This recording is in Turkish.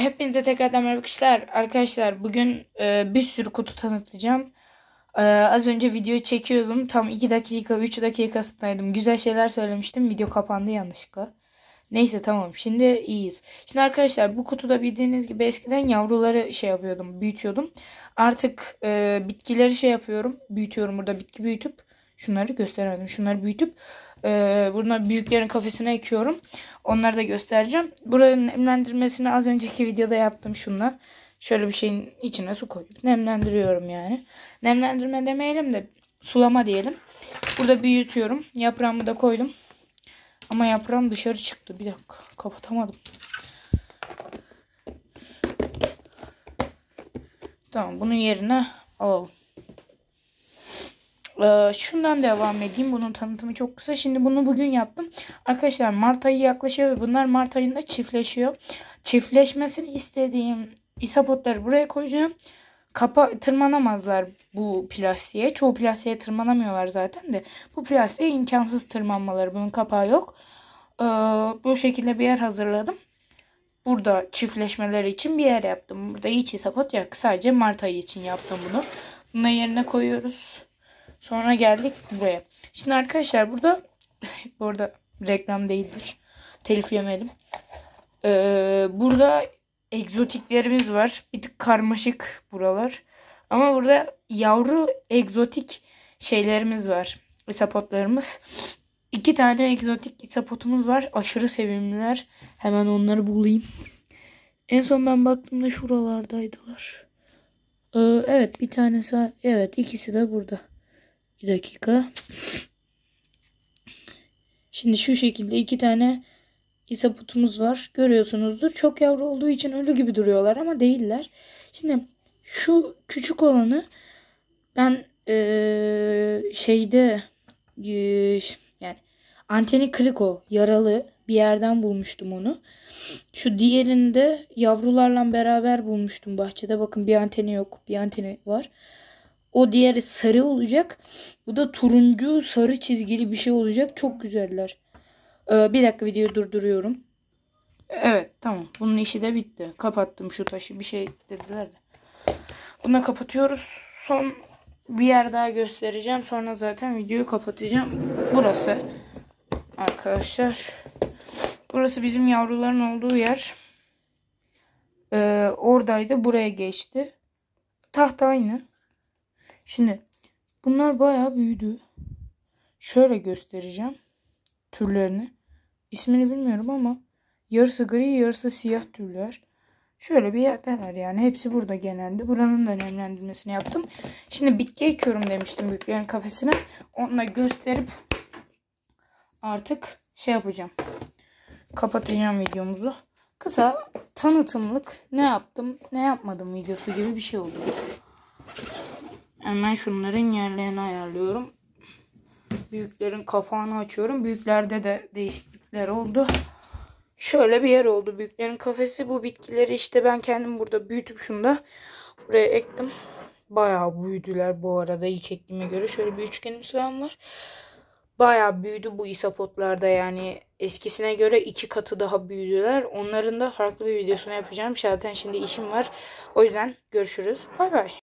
Hepinize tekrardan merhaba kişiler Arkadaşlar bugün e, bir sürü kutu tanıtacağım. E, az önce video çekiyordum. Tam 2 dakika 3 dakikasındaydım. Güzel şeyler söylemiştim. Video kapandı yanlışlıkla. Neyse tamam şimdi iyiyiz. Şimdi arkadaşlar bu kutuda bildiğiniz gibi eskiden yavruları şey yapıyordum büyütüyordum. Artık e, bitkileri şey yapıyorum büyütüyorum burada bitki büyütüp Şunları gösteremedim. Şunları büyütüp e, buna büyüklerin kafesine ekiyorum. Onları da göstereceğim. Buranın nemlendirmesini az önceki videoda yaptım şunla. Şöyle bir şeyin içine su koyup nemlendiriyorum yani. Nemlendirme demeyelim de sulama diyelim. Burada büyütüyorum. Yaprağımı da koydum. Ama yaprağım dışarı çıktı. Bir dakika kapatamadım. Tamam bunun yerine alalım. Ee, şundan devam edeyim. Bunun tanıtımı çok kısa. Şimdi bunu bugün yaptım. Arkadaşlar Mart ayı yaklaşıyor ve bunlar Mart ayında çiftleşiyor. Çiftleşmesini istediğim isapotları buraya koyacağım. Kapa tırmanamazlar bu plastiğe. Çoğu plastiğe tırmanamıyorlar zaten de. Bu plastiğe imkansız tırmanmaları. Bunun kapağı yok. Ee, bu şekilde bir yer hazırladım. Burada çiftleşmeleri için bir yer yaptım. Burada hiç isapot yok. Sadece Mart ayı için yaptım bunu. Bunu yerine koyuyoruz. Sonra geldik buraya. Şimdi arkadaşlar burada bu arada reklam değildir. Telif yemedim. Ee, burada egzotiklerimiz var. Bir tık karmaşık buralar. Ama burada yavru egzotik şeylerimiz var. Isapotlarımız. İki tane egzotik isapotumuz var. Aşırı sevimliler. Hemen onları bulayım. En son ben baktığımda şuralardaydılar. Ee, evet bir tanesi evet ikisi de burada. Bir dakika. Şimdi şu şekilde iki tane isaputumuz var. Görüyorsunuzdur. Çok yavru olduğu için ölü gibi duruyorlar ama değiller. Şimdi şu küçük olanı ben ee, şeyde ee, yani anteni kırık o. Yaralı. Bir yerden bulmuştum onu. Şu diğerinde yavrularla beraber bulmuştum bahçede. Bakın bir anteni yok. Bir anteni var. O diğeri sarı olacak. Bu da turuncu sarı çizgili bir şey olacak. Çok güzeller. Ee, bir dakika videoyu durduruyorum. Evet tamam. Bunun işi de bitti. Kapattım şu taşı. Bir şey dediler de. Bunu kapatıyoruz. Son bir yer daha göstereceğim. Sonra zaten videoyu kapatacağım. Burası arkadaşlar. Burası bizim yavruların olduğu yer. Ee, oradaydı. Buraya geçti. Tahta aynı. Şimdi bunlar bayağı büyüdü. Şöyle göstereceğim türlerini. İsmini bilmiyorum ama yarısı gri yarısı siyah türler. Şöyle bir yerdeler yani. Hepsi burada genelde. Buranın da nemlendirmesini yaptım. Şimdi bitki ekiyorum demiştim büyüklerin kafesine. Onunla gösterip artık şey yapacağım. Kapatacağım videomuzu. Kısa tanıtımlık ne yaptım ne yapmadım videosu gibi bir şey oldu. Hemen şunların yerlerini ayarlıyorum. Büyüklerin kapağını açıyorum. Büyüklerde de değişiklikler oldu. Şöyle bir yer oldu büyüklerin kafesi. Bu bitkileri işte ben kendim burada büyütüp şunu da buraya ektim. Bayağı büyüdüler bu arada ilk ektiğime göre. Şöyle bir üçgenimsi falan var. Bayağı büyüdü bu isapotlarda yani. Eskisine göre iki katı daha büyüdüler. Onların da farklı bir videosunu yapacağım. Zaten şimdi işim var. O yüzden görüşürüz. Bay bay.